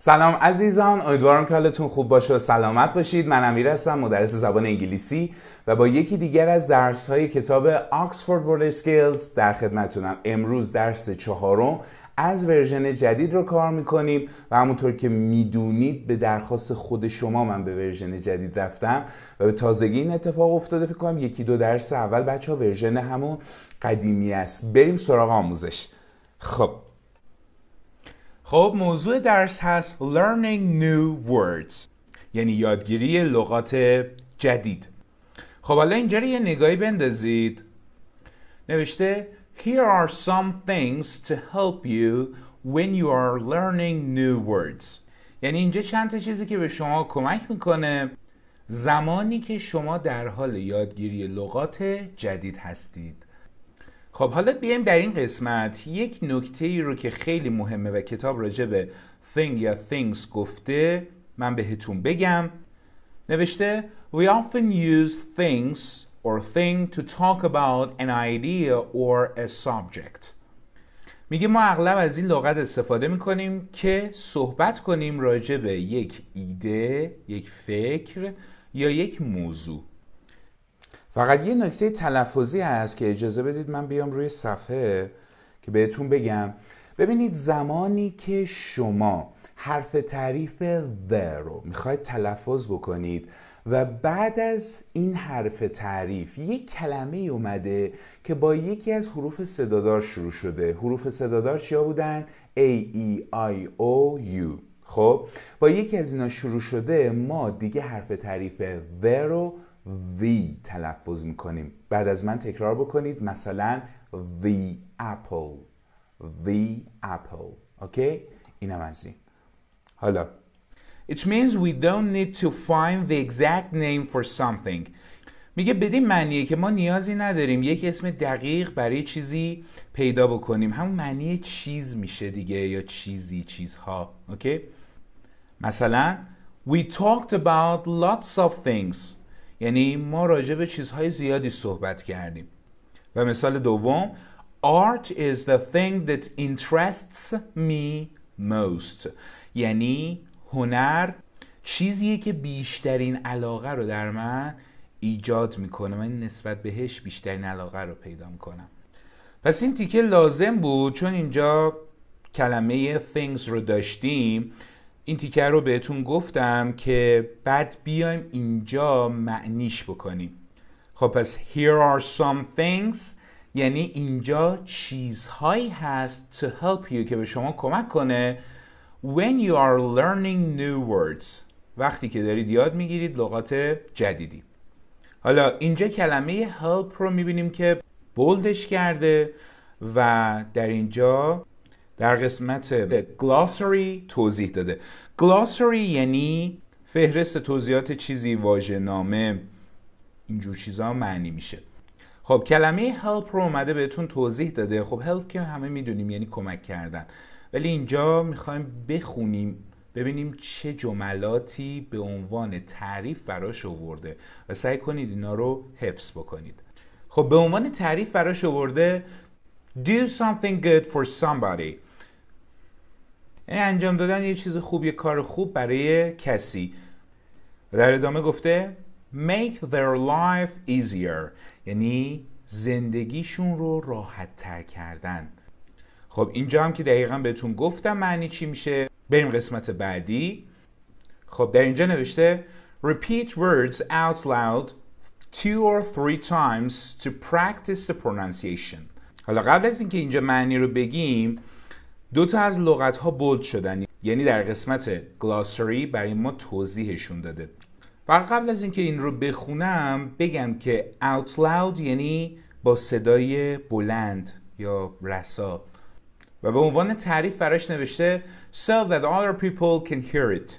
سلام عزیزان امیدوارم که حالتون خوب باشه و سلامت باشید من امیر هستم مدرس زبان انگلیسی و با یکی دیگر از درس های کتاب آکسفورد ورلد سکیلز در خدمتتونم امروز درس چهارم از ورژن جدید رو کار میکنیم و همونطور که میدونید به درخواست خود شما من به ورژن جدید رفتم و به تازگی این اتفاق افتاده فکر کنم یکی دو درس اول بچه ها ورژن همون قدیمی است بریم سراغ آموزش خب خب موضوع درس هست Learning New Words یعنی یادگیری لغات جدید خب حالا اینجا یه نگاهی بندازید نوشته Here are some things to help you when you are learning new words یعنی اینجا چند تا چیزی که به شما کمک میکنه زمانی که شما در حال یادگیری لغات جدید هستید خب حالا بیایم در این قسمت یک نکته ای رو که خیلی مهمه و کتاب راجع به thing یا things گفته من بهتون بگم نوشته We often use things or thing to talk about an idea or a subject میگه ما اغلب از این لغت استفاده میکنیم که صحبت کنیم راجع به یک ایده، یک فکر یا یک موضوع فقط یه نکته تلفظی هست که اجازه بدید من بیام روی صفحه که بهتون بگم ببینید زمانی که شما حرف تعریف و رو میخواید تلفظ بکنید و بعد از این حرف تعریف یک کلمه اومده که با یکی از حروف صدادار شروع شده حروف صدادار چیا بودن؟ A, E, I, O, U خب با یکی از اینا شروع شده ما دیگه حرف تعریف و رو وی تلفظ میکنیم بعد از من تکرار بکنید مثلا وی اپل وی اپل اوکی اینم از این حالا It means we don't need to find the exact name for something میگه بدین معنیه که ما نیازی نداریم یک اسم دقیق برای چیزی پیدا بکنیم همون معنی چیز میشه دیگه یا چیزی چیزها اوکی مثلا We talked about lots of things یعنی ما راجع به چیزهای زیادی صحبت کردیم و مثال دوم Art is the thing that interests me most یعنی هنر چیزیه که بیشترین علاقه رو در من ایجاد میکنه من نسبت بهش بیشترین علاقه رو پیدا میکنم پس این تیکه لازم بود چون اینجا کلمه things رو داشتیم این تیکه رو بهتون گفتم که بعد بیایم اینجا معنیش بکنیم خب پس here are some things یعنی اینجا چیزهایی هست to help you که به شما کمک کنه when you are learning new words وقتی که دارید یاد میگیرید لغات جدیدی حالا اینجا کلمه help رو میبینیم که بولدش کرده و در اینجا در قسمت گلاسری توضیح داده گلاسری یعنی فهرست توضیحات چیزی واژه نامه اینجور چیزها معنی میشه خب کلمه help رو اومده بهتون توضیح داده خب help که همه میدونیم یعنی کمک کردن ولی اینجا میخوایم بخونیم ببینیم چه جملاتی به عنوان تعریف براش آورده و سعی کنید اینا رو حفظ بکنید خب به عنوان تعریف براش آورده do something good for somebody انجام دادن یه چیز خوب یه کار خوب برای کسی در ادامه گفته make their life easier یعنی زندگیشون رو راحت تر کردن خب اینجا هم که دقیقا بهتون گفتم معنی چی میشه بریم قسمت بعدی خب در اینجا نوشته repeat words out loud two or three times to practice the pronunciation حالا قبل از اینکه اینجا معنی رو بگیم دو تا از لغت ها بولد شدن یعنی در قسمت گلاسری برای ما توضیحشون داده و قبل از اینکه این رو بخونم بگم که out loud یعنی با صدای بلند یا رسا و به عنوان تعریف براش نوشته so that other people can hear it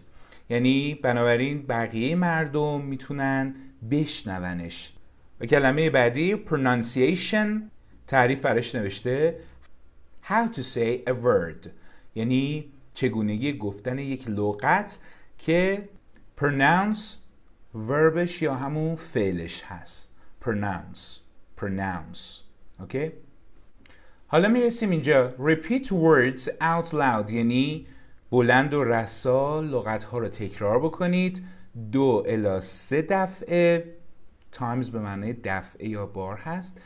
یعنی بنابراین بقیه مردم میتونن بشنونش و کلمه بعدی pronunciation تعریف براش نوشته How to say a word یعنی چگونگی گفتن یک لغت که pronounce وربش یا همون فعلش هست pronounce pronounce okay حالا میرسیم اینجا repeat words out loud یعنی بلند و رسا لغت ها رو تکرار بکنید دو الا سه دفعه times به معنی دفعه یا بار هست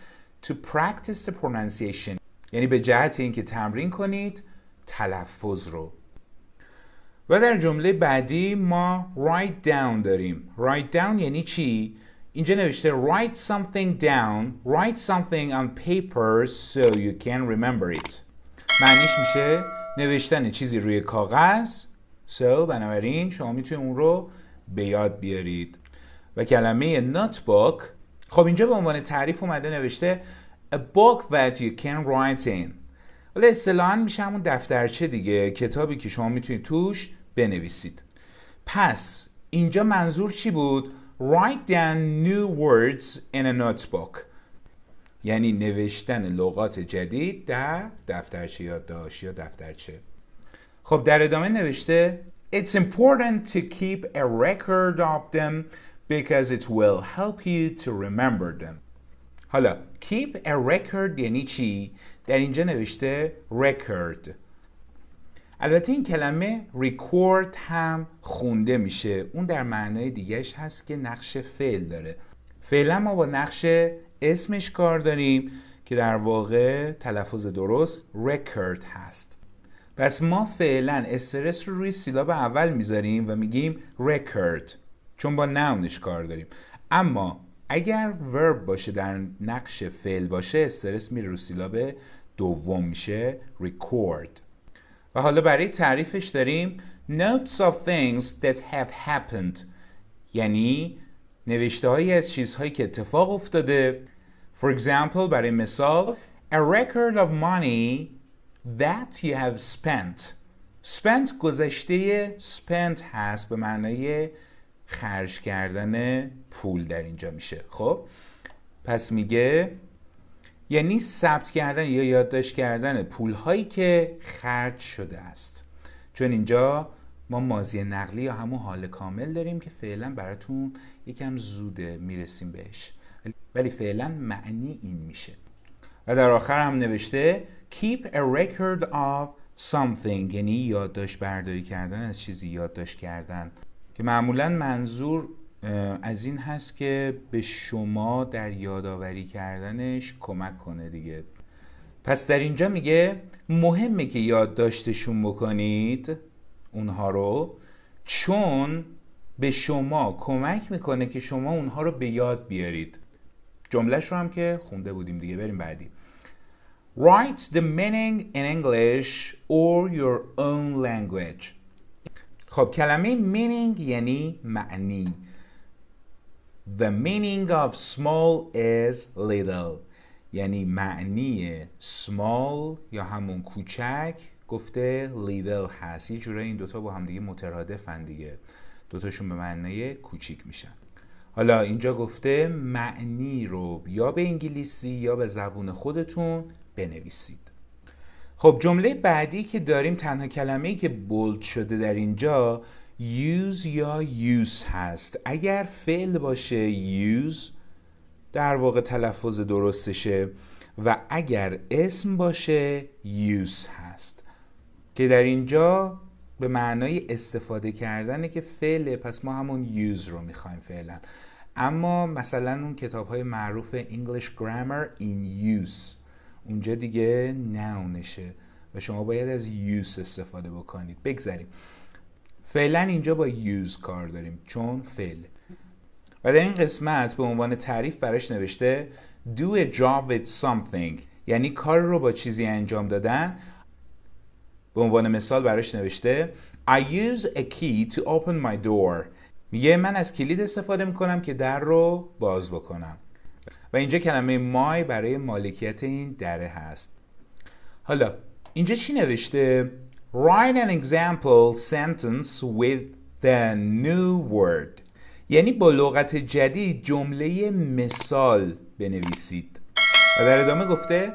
to practice the pronunciation یعنی به جهت اینکه تمرین کنید تلفظ رو و در جمله بعدی ما write down داریم write down یعنی چی؟ اینجا نوشته write something down write something on paper so you can remember it معنیش میشه نوشتن چیزی روی کاغذ so بنابراین شما میتونید اون رو به یاد بیارید و کلمه notebook خب اینجا به عنوان تعریف اومده نوشته a book that you can write in ولی اصطلاحا میشه همون دفترچه دیگه کتابی که شما میتونید توش بنویسید پس اینجا منظور چی بود؟ Write down new words in a notebook یعنی نوشتن لغات جدید در دفترچه یادداشت یا دفترچه خب در ادامه نوشته It's important to keep a record of them because it will help you to remember them حالا keep a record یعنی چی؟ در اینجا نوشته record البته این کلمه record هم خونده میشه اون در معنای دیگهش هست که نقش فعل داره فعلا ما با نقش اسمش کار داریم که در واقع تلفظ درست record هست پس ما فعلا استرس رو روی سیلاب اول میذاریم و میگیم record چون با نونش کار داریم اما اگر ورب باشه در نقش فعل باشه استرس میره رو سیلاب دوم میشه record و حالا برای تعریفش داریم notes of things that have happened یعنی نوشته هایی از چیزهایی که اتفاق افتاده For example برای مثال A record of money that you have spent spent گذشته spent هست به معنای خرج کردن پول در اینجا میشه خب پس میگه یعنی ثبت کردن یا یادداشت کردن پول هایی که خرج شده است چون اینجا ما مازی نقلی یا همون حال کامل داریم که فعلا براتون یکم زوده میرسیم بهش ولی فعلا معنی این میشه و در آخر هم نوشته keep a record of something یعنی یادداشت برداری کردن از چیزی یادداشت کردن که معمولا منظور از این هست که به شما در یادآوری کردنش کمک کنه دیگه پس در اینجا میگه مهمه که یادداشتشون بکنید اونها رو چون به شما کمک میکنه که شما اونها رو به یاد بیارید جملهش رو هم که خونده بودیم دیگه بریم بعدی Write the meaning in English or your own language خب کلمه meaning یعنی معنی The meaning of small is little یعنی معنی small یا همون کوچک گفته little هست یه جورایی این دوتا با هم دیگه مترادفن دیگه دوتاشون به معنی کوچیک میشن حالا اینجا گفته معنی رو یا به انگلیسی یا به زبون خودتون بنویسید خب جمله بعدی که داریم تنها کلمه ای که بولد شده در اینجا use یا use هست اگر فعل باشه use در واقع تلفظ درستشه و اگر اسم باشه use هست که در اینجا به معنای استفاده کردنه که فعل پس ما همون use رو میخوایم فعلا اما مثلا اون کتاب های معروف English Grammar in Use اونجا دیگه نونشه و شما باید از یوز استفاده بکنید بگذاریم فعلا اینجا با یوز کار داریم چون فعل و در این قسمت به عنوان تعریف براش نوشته do a job with something یعنی کار رو با چیزی انجام دادن به عنوان مثال براش نوشته I use a key to open my door میگه من از کلید استفاده میکنم که در رو باز بکنم و اینجا کلمه مای برای مالکیت این دره هست حالا اینجا چی نوشته write an example sentence with the new word یعنی با لغت جدید جمله مثال بنویسید و در ادامه گفته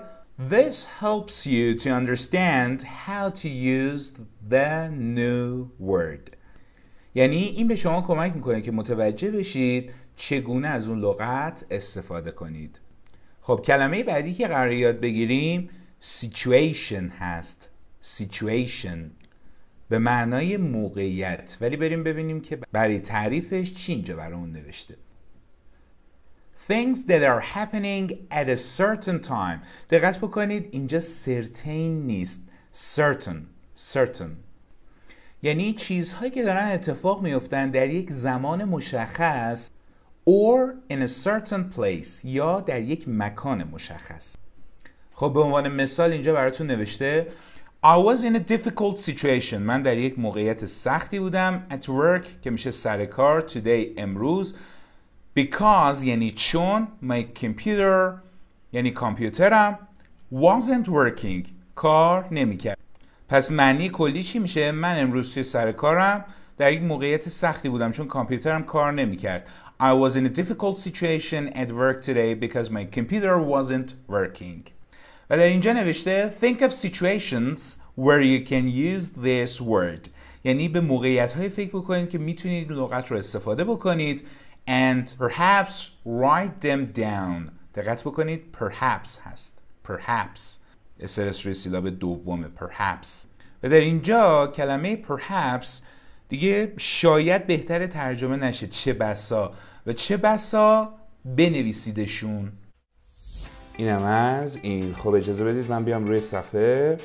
This helps you to understand how to use the new word یعنی این به شما کمک میکنه که متوجه بشید چگونه از اون لغت استفاده کنید خب کلمه بعدی که قرار یاد بگیریم situation هست situation به معنای موقعیت ولی بریم ببینیم که برای تعریفش چی اینجا اون نوشته things that are happening at a certain time دقت بکنید اینجا certain نیست certain certain یعنی چیزهایی که دارن اتفاق میفتن در یک زمان مشخص or in a certain place یا در یک مکان مشخص خب به عنوان مثال اینجا براتون نوشته I was in a difficult situation من در یک موقعیت سختی بودم at work که میشه سر کار today امروز because یعنی چون my computer یعنی کامپیوترم wasn't working کار نمیکرد پس معنی کلی چی میشه من امروز توی سر کارم در یک موقعیت سختی بودم چون کامپیوترم کار نمیکرد I was in a difficult situation at work today because my computer wasn't working. But in اینجا نوشته think of situations where you can use this word یعنی به موقعیت های فکر بکنید که میتونید لغت رو استفاده بکنید and perhaps write them down دقت بکنید perhaps هست perhaps استرس روی سیلاب دومه perhaps و در اینجا کلمه perhaps دیگه شاید بهتر ترجمه نشه چه بسا و چه بسا بنویسیدشون اینم از این خب اجازه بدید من بیام روی صفحه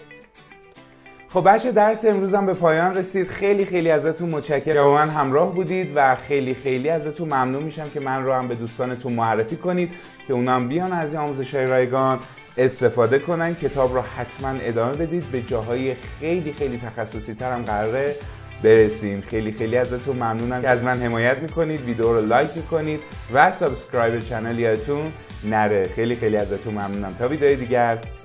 خب بچه درس امروزم به پایان رسید خیلی خیلی ازتون متشکرم که من همراه بودید و خیلی خیلی ازتون ممنون میشم که من رو هم به دوستانتون معرفی کنید که اونم بیان از این آموزش های رایگان استفاده کنن کتاب رو حتما ادامه بدید به جاهای خیلی خیلی تخصصی تر قراره برسیم خیلی خیلی ازتون ممنونم که از من حمایت میکنید ویدیو رو لایک میکنید و سابسکرایب چنل یادتون نره خیلی خیلی ازتون ممنونم تا ویدیو دیگر